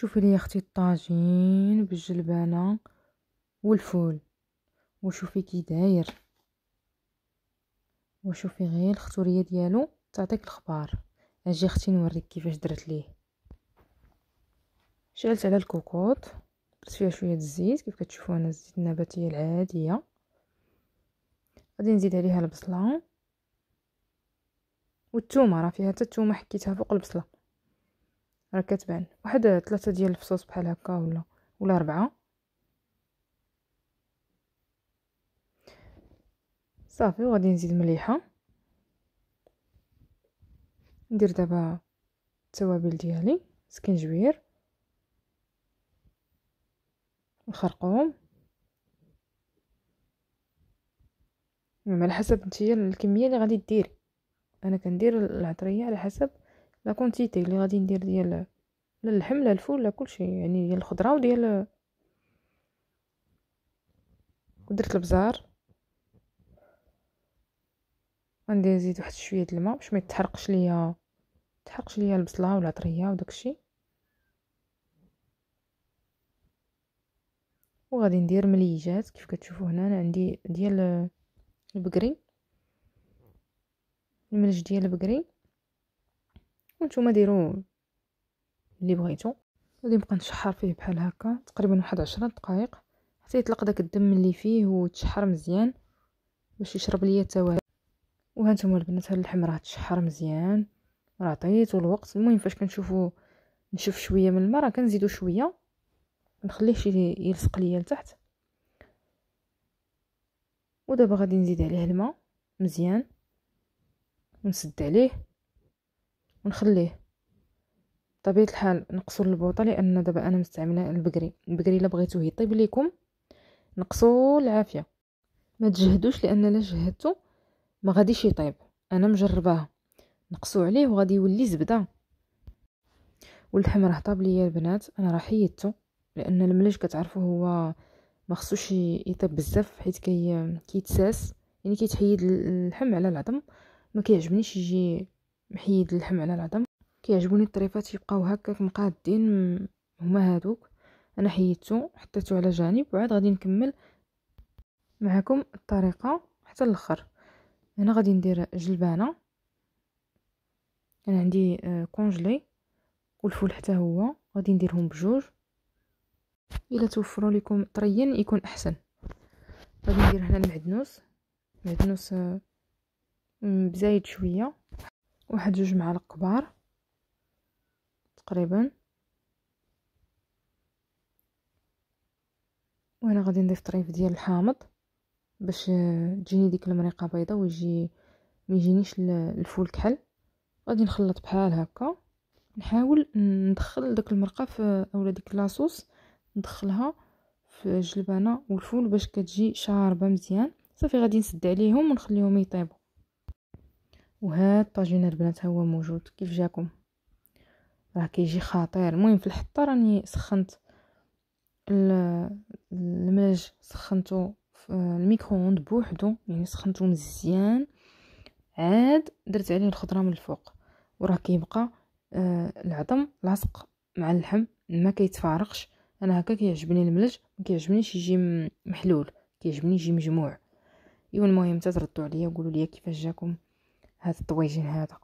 شوفي لي اختي الطاجين بالجلبانه والفول وشوفي كي داير وشوفي غير الختوريه ديالو تعطيك الخبار اجي اختي نوريك كيفاش درت ليه شعلت على الكوكوط درت فيها شويه الزيت كيف كتشوفوا انا الزيت النباتيه العاديه غادي نزيد عليها البصله والثومه راه فيها حتى الثومه حكيتها فوق البصله راه كتبان واحد ثلاثه ديال الفصوص بحال هكا ولا ولا اربعه صافي وغادي نزيد مليحه ندير دابا التوابل ديالي سكنجبير الخرقوم على حسب نتيا الكميه اللي غادي ديري انا كندير العطريه على حسب لا كونتيتي اللي غادي ندير ديال اللحم لا الفول لا كلشي يعني ديال الخضره وديال ودرت البزار غندير نزيد واحد شويه د الماء باش ما يتحرقش ليا تحرقش ليا البصله ولا طريه وداكشي وغادي ندير مليجات كيف كتشوفوا هنا انا عندي ديال البقري الملج ديال البقري وانتوما ديروا اللي بغيتو غادي نبقى نشحر فيه بحال هكا تقريبا واحد عشرة دقائق حتى يطلق داك الدم اللي فيه وتشحر مزيان باش يشرب ليا التوابل وهانتوما البنات هاد اللحم راه تشحر مزيان راه عطيتو الوقت المهم فاش كنشوفو نشوف شويه من الماء راه كنزيدو شويه نخليه شي يلصق ليا لتحت ودابا غادي نزيد عليه الماء مزيان ونسد عليه ونخليه بطبيعه الحال نقصوا البوطه لان دابا انا مستعمله البقري البقري الا بغيتوه يطيب ليكم نقصوا العافيه ما تجهدوش لان الا جهدتو ما غاديش يطيب انا مجرباه نقصوا عليه وغادي يولي زبده واللحم راه طاب ليا البنات انا راه حيدته لان الملج كتعرفوا هو ما خصوش يطيب بزاف حيت كي كيتساس يعني كيتحيد اللحم على العظم ما كيعجبنيش يجي محيد اللحم على العظم كيعجبوني الطريفات يبقاو هكاك مقادين هما هادوك انا حيدتو حطيتو على جانب وعاد غادي نكمل معكم الطريقه حتى الاخر هنا غادي ندير جلبانه انا عندي آه، كونجلي والفول حتى هو غادي نديرهم بجوج الا توفروا لكم طريين يكون احسن غادي ندير هنا المعدنوس معدنوس آه، بزايد شويه واحد جوج معالق كبار تقريبا وهنا غادي نضيف طريف ديال الحامض باش تجيني ديك المريقه بيضه ويجي ما يجينيش الفول كحل غادي نخلط بحال هكا نحاول ندخل داك المرقه في اولا ديك لاصوص ندخلها في الجلبانه والفول باش كتجي شاربه مزيان صافي غادي نسد عليهم ونخليهم يطيبوا وهاد طاجينات البنات هو موجود كيف جاكم راه كيجي خطير المهم في الحطه راني سخنت الملاج سخنته في الميكرووند بوحدو يعني سخنته مزيان عاد درت عليه الخضره من الفوق وراه كيبقى آه، العظم لاصق مع اللحم ما كيتفارقش انا هكا كيعجبني الملج ما كيعجبنيش يجي محلول كيعجبني يجي مجموع ايوا المهم تتردوا عليا وقولوا لي كيفاش جاكم هاد الطويجين هذا